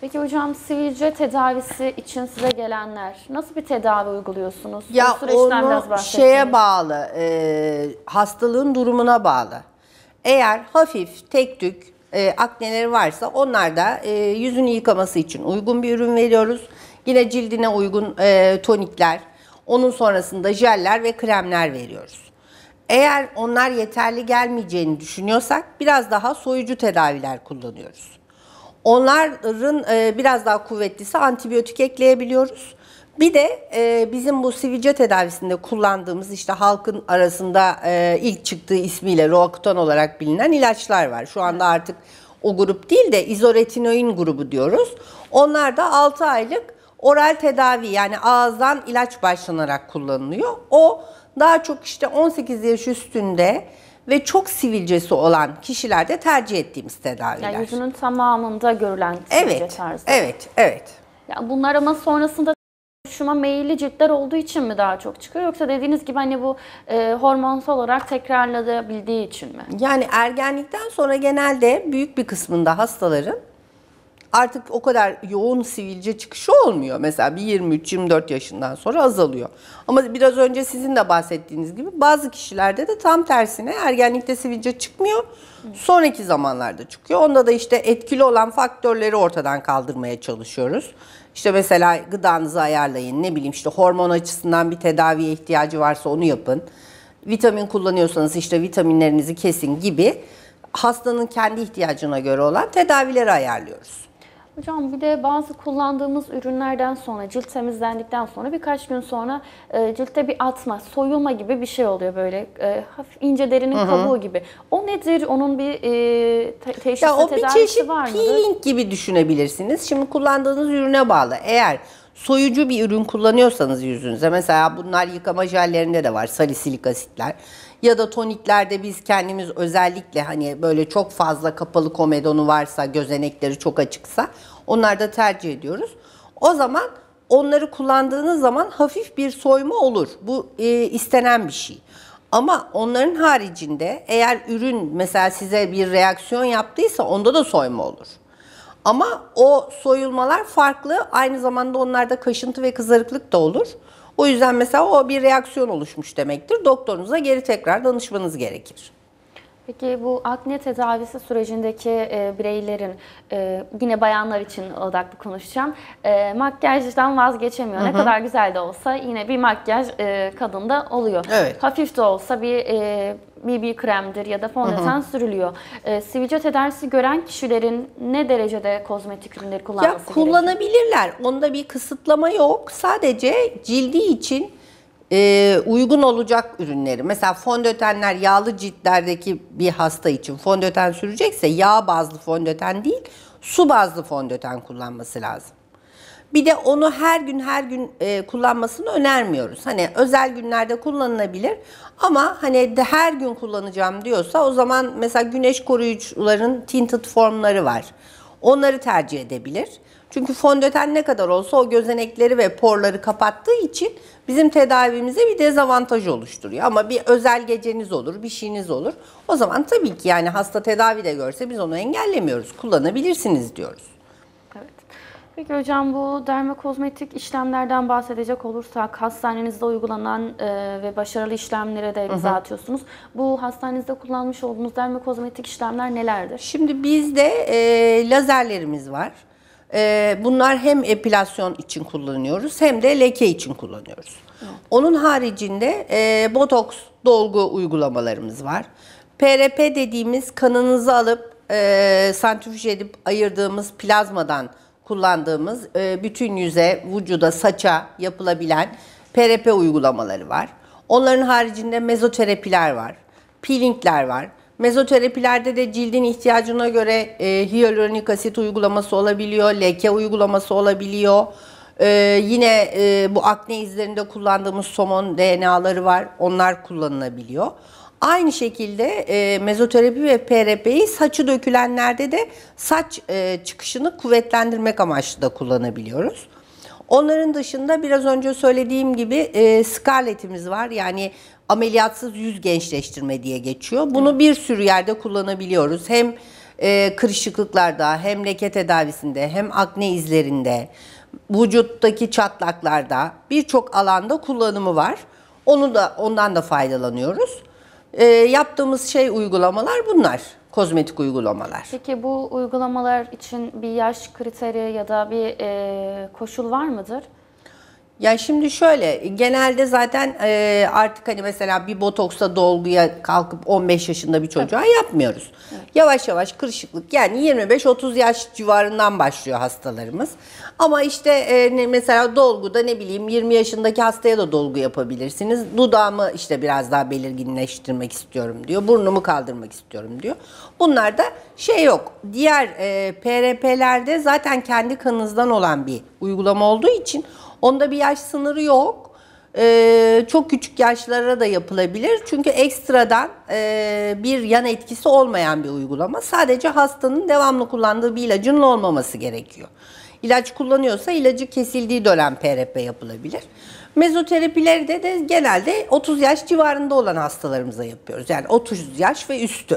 Peki hocam sivilce tedavisi için size gelenler nasıl bir tedavi uyguluyorsunuz? Ya Bu süreçten onu biraz bahsettiniz. şeye bağlı, e, hastalığın durumuna bağlı. Eğer hafif, tek tük e, akneleri varsa onlar da e, yüzünü yıkaması için uygun bir ürün veriyoruz. Yine cildine uygun e, tonikler, onun sonrasında jeller ve kremler veriyoruz. Eğer onlar yeterli gelmeyeceğini düşünüyorsak biraz daha soyucu tedaviler kullanıyoruz. Onların e, biraz daha kuvvetlisi antibiyotik ekleyebiliyoruz. Bir de e, bizim bu sivilce tedavisinde kullandığımız işte halkın arasında e, ilk çıktığı ismiyle Roakutan olarak bilinen ilaçlar var. Şu anda artık o grup değil de izoretinoin grubu diyoruz. Onlar da 6 aylık oral tedavi yani ağızdan ilaç başlanarak kullanılıyor. O daha çok işte 18 yaş üstünde ve çok sivilcesi olan kişilerde tercih ettiğimiz tedaviler. Yani yüzünün tamamında görülen sivilce evet, tarzı. Evet, evet. Yani bunlar ama sonrasında oluşuma meyilli ciltler olduğu için mi daha çok çıkıyor yoksa dediğiniz gibi hani bu e, hormonsal olarak tekrarlanabildiği için mi? Yani ergenlikten sonra genelde büyük bir kısmında hastaların artık o kadar yoğun sivilce çıkışı olmuyor. Mesela bir 23-24 yaşından sonra azalıyor. Ama biraz önce sizin de bahsettiğiniz gibi bazı kişilerde de tam tersine ergenlikte sivilce çıkmıyor. Sonraki zamanlarda çıkıyor. Onda da işte etkili olan faktörleri ortadan kaldırmaya çalışıyoruz. İşte mesela gıdanızı ayarlayın. Ne bileyim işte hormon açısından bir tedaviye ihtiyacı varsa onu yapın. Vitamin kullanıyorsanız işte vitaminlerinizi kesin gibi hastanın kendi ihtiyacına göre olan tedavileri ayarlıyoruz. Hocam bir de bazı kullandığımız ürünlerden sonra cilt temizlendikten sonra birkaç gün sonra e, ciltte bir atma, soyulma gibi bir şey oluyor böyle e, hafif ince derinin Hı-hı. kabuğu gibi. O nedir? Onun bir e, te- teşhisi ya o bir çeşit var peeling gibi düşünebilirsiniz. Şimdi kullandığınız ürüne bağlı. Eğer soyucu bir ürün kullanıyorsanız yüzünüze mesela bunlar yıkama jellerinde de var salisilik asitler ya da toniklerde biz kendimiz özellikle hani böyle çok fazla kapalı komedonu varsa gözenekleri çok açıksa onları da tercih ediyoruz. O zaman onları kullandığınız zaman hafif bir soyma olur. Bu e, istenen bir şey. Ama onların haricinde eğer ürün mesela size bir reaksiyon yaptıysa onda da soyma olur. Ama o soyulmalar farklı. Aynı zamanda onlarda kaşıntı ve kızarıklık da olur. O yüzden mesela o bir reaksiyon oluşmuş demektir. Doktorunuza geri tekrar danışmanız gerekir. Peki bu akne tedavisi sürecindeki e, bireylerin e, yine bayanlar için odaklı konuşacağım. E, makyajdan vazgeçemiyor. Hı hı. Ne kadar güzel de olsa yine bir makyaj e, kadında oluyor. Evet. Hafif de olsa bir e, BB kremdir ya da fondöten sürülüyor. E, sivilce tedavisi gören kişilerin ne derecede kozmetik ürünleri kullanması gerekiyor? Ya kullanabilirler. Gerekiyor? Onda bir kısıtlama yok. Sadece cildi için e, uygun olacak ürünleri. Mesela fondötenler yağlı ciltlerdeki bir hasta için fondöten sürecekse yağ bazlı fondöten değil su bazlı fondöten kullanması lazım. Bir de onu her gün her gün e, kullanmasını önermiyoruz. Hani özel günlerde kullanılabilir ama hani de her gün kullanacağım diyorsa o zaman mesela güneş koruyucuların tinted formları var. Onları tercih edebilir. Çünkü fondöten ne kadar olsa o gözenekleri ve porları kapattığı için bizim tedavimize bir dezavantaj oluşturuyor. Ama bir özel geceniz olur, bir şeyiniz olur. O zaman tabii ki yani hasta tedavi de görse biz onu engellemiyoruz. Kullanabilirsiniz diyoruz. Evet. Peki hocam bu dermokozmetik işlemlerden bahsedecek olursak hastanenizde uygulanan e, ve başarılı işlemlere de imza atıyorsunuz. Bu hastanenizde kullanmış olduğunuz dermokozmetik işlemler nelerdir? Şimdi bizde e, lazerlerimiz var ee, bunlar hem epilasyon için kullanıyoruz hem de leke için kullanıyoruz. Onun haricinde e, botoks dolgu uygulamalarımız var. PRP dediğimiz kanınızı alıp e, santrifüj edip ayırdığımız plazmadan kullandığımız e, bütün yüze, vücuda, saça yapılabilen PRP uygulamaları var. Onların haricinde mezoterapiler var, peelingler var. Mezoterapilerde de cildin ihtiyacına göre e, hyaluronik asit uygulaması olabiliyor, leke uygulaması olabiliyor. Ee, yine e, bu akne izlerinde kullandığımız somon DNA'ları var. Onlar kullanılabiliyor. Aynı şekilde e, mezoterapi ve PRP'yi saçı dökülenlerde de saç e, çıkışını kuvvetlendirmek amaçlı da kullanabiliyoruz. Onların dışında biraz önce söylediğim gibi e, Scarlett'imiz var. Yani ameliyatsız yüz gençleştirme diye geçiyor. Bunu bir sürü yerde kullanabiliyoruz. Hem e, kırışıklıklarda hem leke tedavisinde hem akne izlerinde vücuttaki çatlaklarda birçok alanda kullanımı var. Onu da ondan da faydalanıyoruz. E, yaptığımız şey uygulamalar bunlar kozmetik uygulamalar. Peki bu uygulamalar için bir yaş kriteri ya da bir e, koşul var mıdır? Ya şimdi şöyle genelde zaten e, artık hani mesela bir botoksa dolguya kalkıp 15 yaşında bir çocuğa evet. yapmıyoruz. Evet. Yavaş yavaş kırışıklık yani 25-30 yaş civarından başlıyor hastalarımız. Ama işte e, mesela dolguda ne bileyim 20 yaşındaki hastaya da dolgu yapabilirsiniz. Dudağımı işte biraz daha belirginleştirmek istiyorum diyor. Burnumu kaldırmak istiyorum diyor. Bunlarda şey yok. Diğer e, PRP'lerde zaten kendi kanınızdan olan bir uygulama olduğu için onda bir yaş sınırı yok. Ee, çok küçük yaşlara da yapılabilir. Çünkü ekstradan e, bir yan etkisi olmayan bir uygulama. Sadece hastanın devamlı kullandığı bir ilacın olmaması gerekiyor. İlaç kullanıyorsa ilacı kesildiği dönem PRP yapılabilir. Mezoterapileri de genelde 30 yaş civarında olan hastalarımıza yapıyoruz. Yani 30 yaş ve üstü.